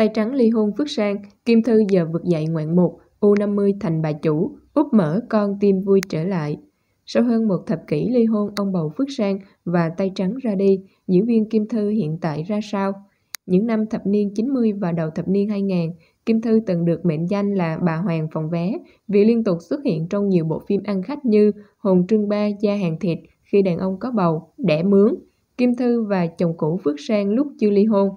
Tay trắng ly hôn Phước Sang, Kim Thư giờ vực dậy ngoạn mục, U50 thành bà chủ, úp mở con tim vui trở lại. Sau hơn một thập kỷ ly hôn ông bầu Phước Sang và tay trắng ra đi, diễn viên Kim Thư hiện tại ra sao? Những năm thập niên 90 và đầu thập niên 2000, Kim Thư từng được mệnh danh là bà Hoàng phòng vé vì liên tục xuất hiện trong nhiều bộ phim ăn khách như Hồn Trương Ba, Gia Hàng Thịt, Khi đàn ông có bầu, Đẻ Mướn, Kim Thư và chồng cũ Phước Sang lúc chưa ly hôn.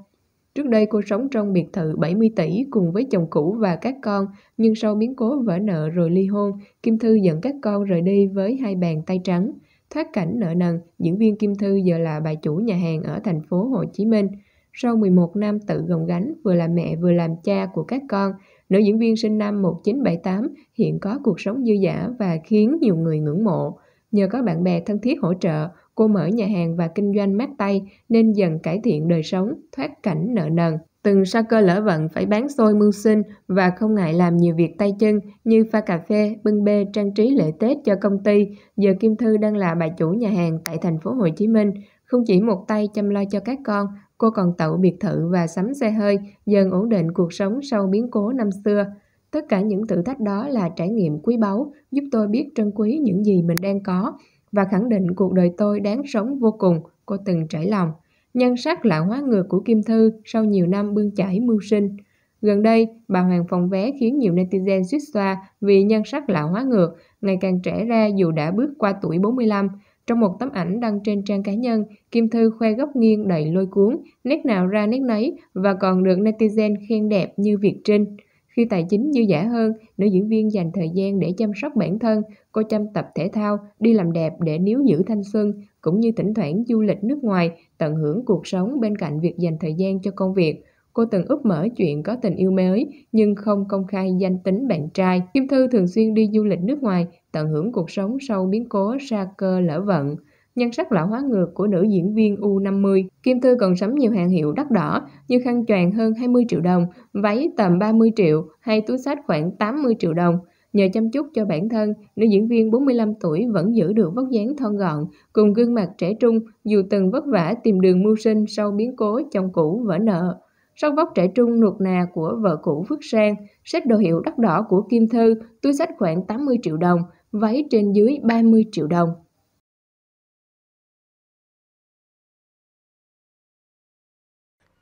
Trước đây cô sống trong biệt thự 70 tỷ cùng với chồng cũ và các con, nhưng sau biến cố vỡ nợ rồi ly hôn, Kim Thư dẫn các con rời đi với hai bàn tay trắng. Thoát cảnh nợ nần, diễn viên Kim Thư giờ là bà chủ nhà hàng ở thành phố Hồ Chí Minh. Sau 11 năm tự gồng gánh, vừa là mẹ vừa làm cha của các con, nữ diễn viên sinh năm 1978 hiện có cuộc sống dư giả và khiến nhiều người ngưỡng mộ. Nhờ có bạn bè thân thiết hỗ trợ, Cô mở nhà hàng và kinh doanh mát tay nên dần cải thiện đời sống, thoát cảnh nợ nần. Từng sa cơ lỡ vận phải bán xôi mưu sinh và không ngại làm nhiều việc tay chân như pha cà phê, bưng bê, trang trí lễ Tết cho công ty. Giờ Kim Thư đang là bà chủ nhà hàng tại thành phố Hồ Chí Minh. Không chỉ một tay chăm lo cho các con, cô còn tậu biệt thự và sắm xe hơi, dần ổn định cuộc sống sau biến cố năm xưa. Tất cả những thử thách đó là trải nghiệm quý báu, giúp tôi biết trân quý những gì mình đang có, và khẳng định cuộc đời tôi đáng sống vô cùng, cô từng trải lòng. Nhân sắc lạ hóa ngược của Kim Thư sau nhiều năm bươn chải mưu sinh. Gần đây, bà Hoàng phòng vé khiến nhiều netizen suýt xoa vì nhân sắc lạ hóa ngược, ngày càng trẻ ra dù đã bước qua tuổi 45. Trong một tấm ảnh đăng trên trang cá nhân, Kim Thư khoe góc nghiêng đầy lôi cuốn, nét nào ra nét nấy và còn được netizen khen đẹp như Việt Trinh. Khi tài chính dư giả hơn, nữ diễn viên dành thời gian để chăm sóc bản thân, cô chăm tập thể thao, đi làm đẹp để níu giữ thanh xuân, cũng như thỉnh thoảng du lịch nước ngoài, tận hưởng cuộc sống bên cạnh việc dành thời gian cho công việc. Cô từng úp mở chuyện có tình yêu mới nhưng không công khai danh tính bạn trai. Kim Thư thường xuyên đi du lịch nước ngoài, tận hưởng cuộc sống sau biến cố sa cơ lỡ vận. Nhan sắc lão hóa ngược của nữ diễn viên U50, Kim Thư còn sắm nhiều hàng hiệu đắt đỏ như khăn choàng hơn 20 triệu đồng, váy tầm 30 triệu hay túi sách khoảng 80 triệu đồng. Nhờ chăm chút cho bản thân, nữ diễn viên 45 tuổi vẫn giữ được vóc dáng thon gọn, cùng gương mặt trẻ trung dù từng vất vả tìm đường mưu sinh sau biến cố chồng cũ vỡ nợ. Sau vóc trẻ trung nuột nà của vợ cũ Phước Sang, sách đồ hiệu đắt đỏ của Kim Thư, túi sách khoảng 80 triệu đồng, váy trên dưới 30 triệu đồng.